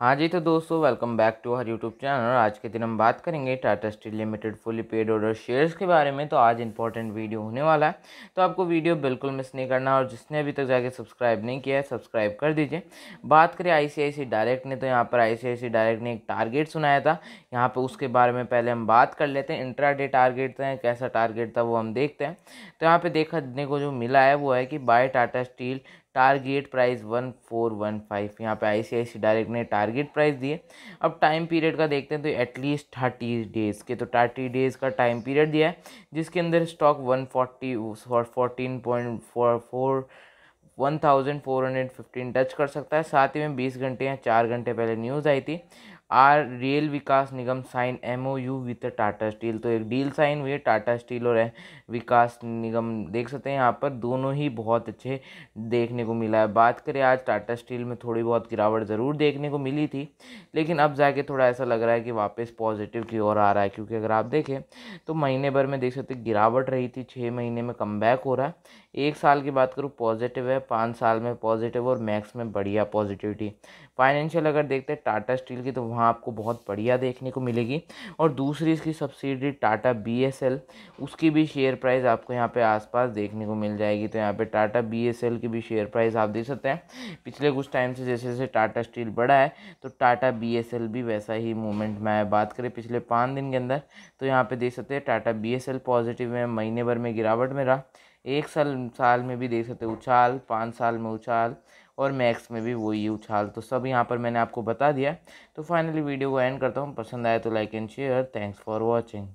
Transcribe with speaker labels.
Speaker 1: हाँ जी तो दोस्तों वेलकम बैक टू हर यूट्यूब चैनल और आज के दिन हम बात करेंगे Tata Steel Limited fully paid order shares के बारे में तो आज इंपॉर्टेंट वीडियो होने वाला है तो आपको वीडियो बिल्कुल मिस नहीं करना और जिसने अभी तक जाके सब्सक्राइब नहीं किया है सब्सक्राइब कर दीजिए बात करें आई डायरेक्ट ने तो यहाँ पर आई डायरेक्ट ने एक टारगेट सुनाया था यहाँ पर उसके बारे में पहले हम बात कर लेते हैं इंट्रा डे टारगेट था कैसा टारगेट था वो हम देखते हैं तो यहाँ पर देखने को जो मिला है वो है कि buy Tata Steel target price one four one five यहाँ पे आईसीआईसी डायरेक्ट ने टारगेट प्राइस दिए अब टाइम पीरियड का देखते हैं तो एटलीस्ट थर्टी डेज़ के तो थर्टी डेज़ का टाइम पीरियड दिया है जिसके अंदर stock one forty fourteen point four four one thousand four hundred fifteen touch कर सकता है साथ ही में बीस घंटे या चार घंटे पहले न्यूज़ आई थी R Rail Vikas Nigam sign M O U with Tata Steel तो एक डील साइन हुई है टाटा स्टील और विकास निगम देख सकते हैं यहाँ पर दोनों ही बहुत अच्छे देखने को मिला है बात करें आज टाटा स्टील में थोड़ी बहुत गिरावट ज़रूर देखने को मिली थी लेकिन अब जाके थोड़ा ऐसा लग रहा है कि वापस पॉजिटिव की ओर आ रहा है क्योंकि अगर आप देखें तो महीने भर में देख सकते गिरावट रही थी छः महीने में कम हो रहा है एक साल की बात करूँ पॉजिटिव है पाँच साल में पॉजिटिव और मैक्स में बढ़िया पॉजिटिविटी फाइनेंशियल अगर देखते हैं टाटा स्टील की तो वहाँ वहाँ आपको बहुत बढ़िया देखने को मिलेगी और दूसरी इसकी सब्सिडी टाटा बी उसकी भी शेयर प्राइस आपको यहाँ पे आसपास देखने को मिल जाएगी तो यहाँ पे टाटा बी की भी शेयर प्राइस आप देख सकते हैं पिछले कुछ टाइम से जैसे जैसे टाटा स्टील बढ़ा है तो टाटा बी भी वैसा ही मूवमेंट में आया बात करें पिछले पाँच दिन के अंदर तो यहाँ पर देख सकते हैं टाटा बी पॉजिटिव में महीने भर में गिरावट में रहा एक साल साल में भी देख सकते उछाल पाँच साल में उछाल और मैक्स में भी वही उछाल तो सब यहाँ पर मैंने आपको बता दिया तो फाइनली वीडियो को एंड करता हूँ पसंद आया तो like and share thanks for watching